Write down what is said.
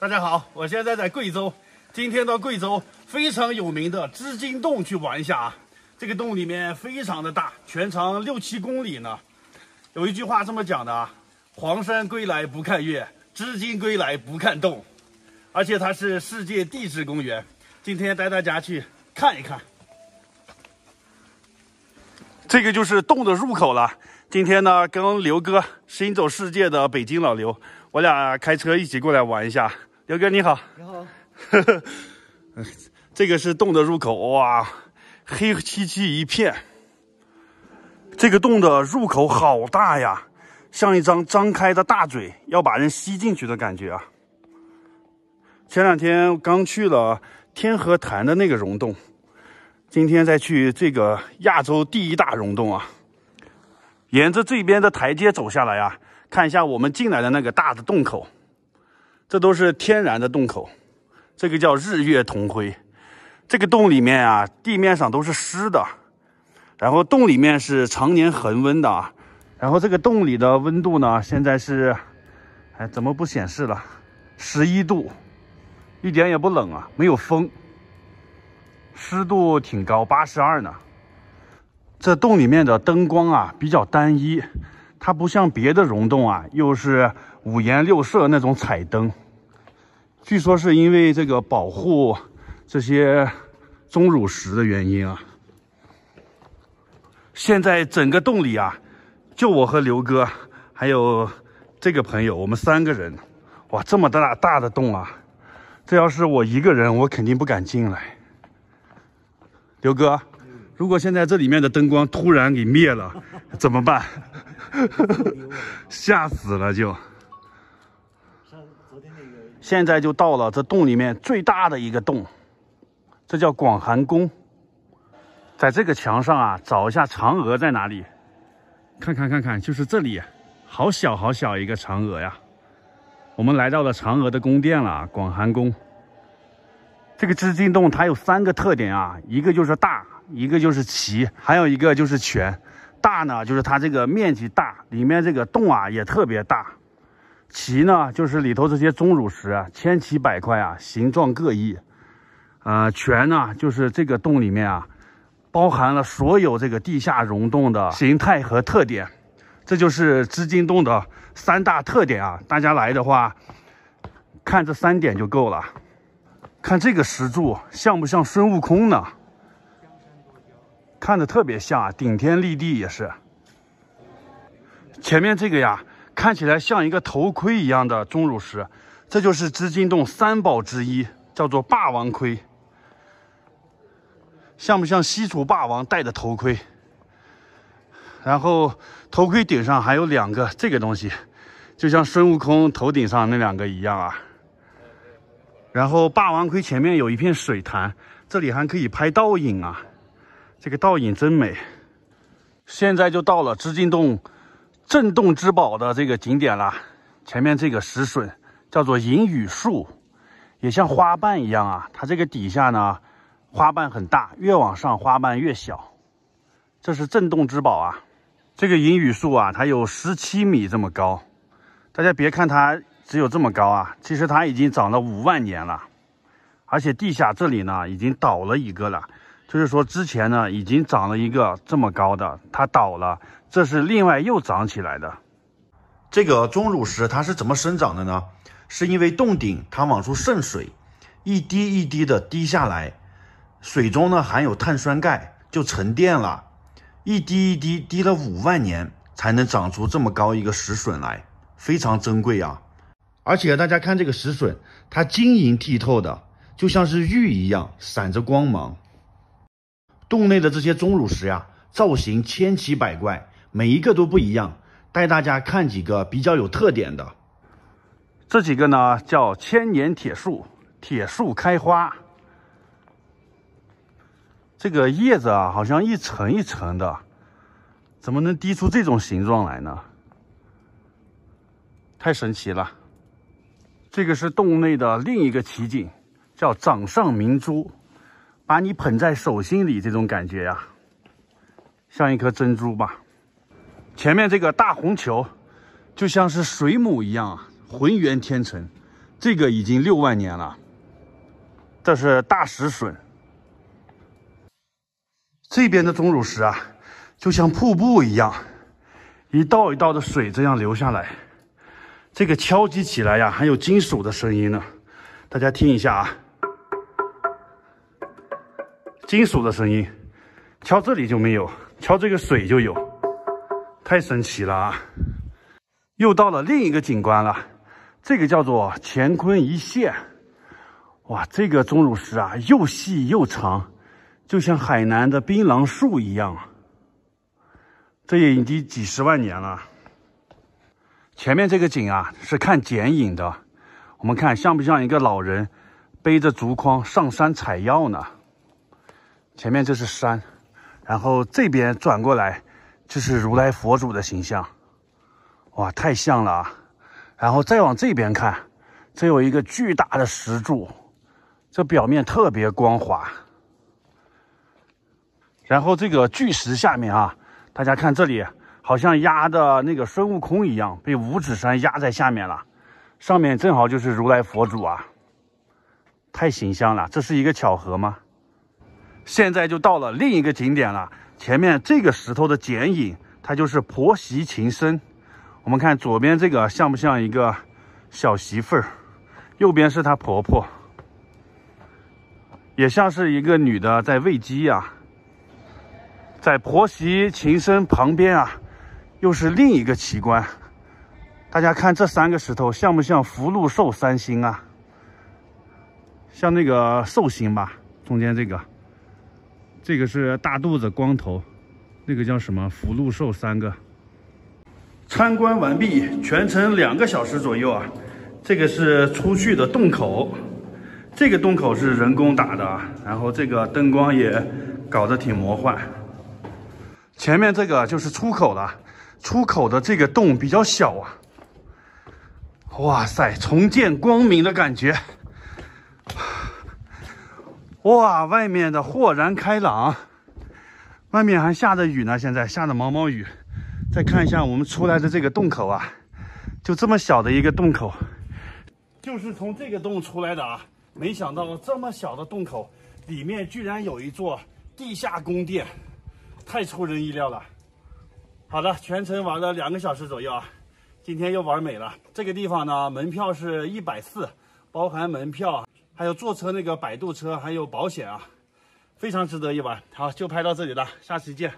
大家好，我现在在贵州，今天到贵州非常有名的织金洞去玩一下啊。这个洞里面非常的大，全长六七公里呢。有一句话这么讲的啊：黄山归来不看岳，织金归来不看洞。而且它是世界地质公园，今天带大家去看一看。这个就是洞的入口了。今天呢，跟刘哥《行走世界》的北京老刘，我俩开车一起过来玩一下。刘哥你好，你好。这个是洞的入口哇，黑漆漆一片。这个洞的入口好大呀，像一张张开的大嘴，要把人吸进去的感觉啊。前两天刚去了天河潭的那个溶洞，今天再去这个亚洲第一大溶洞啊。沿着这边的台阶走下来啊，看一下我们进来的那个大的洞口。这都是天然的洞口，这个叫日月同辉。这个洞里面啊，地面上都是湿的，然后洞里面是常年恒温的。然后这个洞里的温度呢，现在是，哎，怎么不显示了？十一度，一点也不冷啊，没有风，湿度挺高，八十二呢。这洞里面的灯光啊比较单一，它不像别的溶洞啊，又是。五颜六色那种彩灯，据说是因为这个保护这些钟乳石的原因啊。现在整个洞里啊，就我和刘哥还有这个朋友，我们三个人。哇，这么大大的洞啊！这要是我一个人，我肯定不敢进来。刘哥，如果现在这里面的灯光突然给灭了，怎么办？吓死了就！现在就到了这洞里面最大的一个洞，这叫广寒宫。在这个墙上啊，找一下嫦娥在哪里？看看看看，就是这里，好小好小一个嫦娥呀！我们来到了嫦娥的宫殿了，广寒宫。这个织金洞它有三个特点啊，一个就是大，一个就是奇，还有一个就是全。大呢，就是它这个面积大，里面这个洞啊也特别大。奇呢，就是里头这些钟乳石啊，千奇百怪啊，形状各异。呃，全呢，就是这个洞里面啊，包含了所有这个地下溶洞的形态和特点。这就是织金洞的三大特点啊。大家来的话，看这三点就够了。看这个石柱像不像孙悟空呢？看着特别像，顶天立地也是。前面这个呀。看起来像一个头盔一样的钟乳石，这就是织金洞三宝之一，叫做霸王盔。像不像西楚霸王戴的头盔？然后头盔顶上还有两个这个东西，就像孙悟空头顶上那两个一样啊。然后霸王盔前面有一片水潭，这里还可以拍倒影啊，这个倒影真美。现在就到了织金洞。震动之宝的这个景点啦，前面这个石笋叫做银雨树，也像花瓣一样啊。它这个底下呢，花瓣很大，越往上花瓣越小。这是震动之宝啊，这个银雨树啊，它有十七米这么高。大家别看它只有这么高啊，其实它已经长了五万年了，而且地下这里呢已经倒了一个了。就是说，之前呢已经长了一个这么高的，它倒了，这是另外又长起来的。这个钟乳石它是怎么生长的呢？是因为洞顶它往出渗水，一滴一滴的滴下来，水中呢含有碳酸钙就沉淀了，一滴一滴滴了五万年才能长出这么高一个石笋来，非常珍贵啊！而且大家看这个石笋，它晶莹剔透的，就像是玉一样，闪着光芒。洞内的这些钟乳石呀，造型千奇百怪，每一个都不一样。带大家看几个比较有特点的，这几个呢叫“千年铁树”，“铁树开花”。这个叶子啊，好像一层一层的，怎么能滴出这种形状来呢？太神奇了！这个是洞内的另一个奇景，叫“掌上明珠”。把你捧在手心里，这种感觉呀，像一颗珍珠吧。前面这个大红球，就像是水母一样啊，浑圆天成。这个已经六万年了，这是大石笋。这边的钟乳石啊，就像瀑布一样，一道一道的水这样流下来。这个敲击起来呀，还有金属的声音呢，大家听一下啊。金属的声音，敲这里就没有，敲这个水就有，太神奇了啊！又到了另一个景观了，这个叫做乾坤一线。哇，这个钟乳石啊，又细又长，就像海南的槟榔树一样。这也已经几十万年了。前面这个景啊，是看剪影的，我们看像不像一个老人背着竹筐上山采药呢？前面这是山，然后这边转过来就是如来佛祖的形象，哇，太像了啊！然后再往这边看，这有一个巨大的石柱，这表面特别光滑。然后这个巨石下面啊，大家看这里，好像压的那个孙悟空一样，被五指山压在下面了。上面正好就是如来佛祖啊，太形象了，这是一个巧合吗？现在就到了另一个景点了。前面这个石头的剪影，它就是婆媳情深。我们看左边这个像不像一个小媳妇儿？右边是她婆婆，也像是一个女的在喂鸡呀。在婆媳情深旁边啊，又是另一个奇观。大家看这三个石头像不像福禄寿三星啊？像那个寿星吧，中间这个。这个是大肚子光头，那个叫什么？福禄寿三个。参观完毕，全程两个小时左右啊。这个是出去的洞口，这个洞口是人工打的啊。然后这个灯光也搞得挺魔幻。前面这个就是出口了，出口的这个洞比较小啊。哇塞，重见光明的感觉。哇，外面的豁然开朗，外面还下着雨呢，现在下着毛毛雨。再看一下我们出来的这个洞口啊，就这么小的一个洞口，就是从这个洞出来的啊。没想到这么小的洞口里面居然有一座地下宫殿，太出人意料了。好的，全程玩了两个小时左右啊，今天又玩美了。这个地方呢，门票是一百四，包含门票。还有坐车那个摆渡车，还有保险啊，非常值得一玩。好，就拍到这里了，下期见。